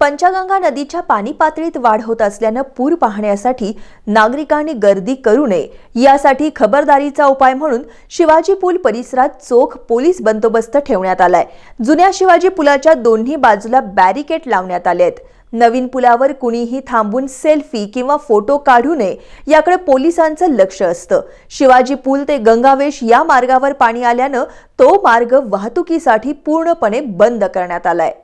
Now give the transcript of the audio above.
पंचगंगा नदीच्या पाणी पातळीत वाढ होत असल्यानं पूर पाहण्यासाठी नागरिकांनी गर्दी करू नये यासाठी खबरदारीचा उपाय म्हणून शिवाजी पूल परिसरात चोख पोलीस बंदोबस्त ठेवण्यात आलाय जुन्या शिवाजी पुलाच्या दोन्ही बाजूला बॅरिकेड लावण्यात आले आहेत नवीन पुलावर कुणीही थांबून सेल्फी किंवा फोटो काढू नये याकडे पोलिसांचं लक्ष असतं शिवाजी पूल ते गंगावेश या मार्गावर पाणी आल्यानं तो मार्ग वाहतुकीसाठी पूर्णपणे बंद करण्यात आलाय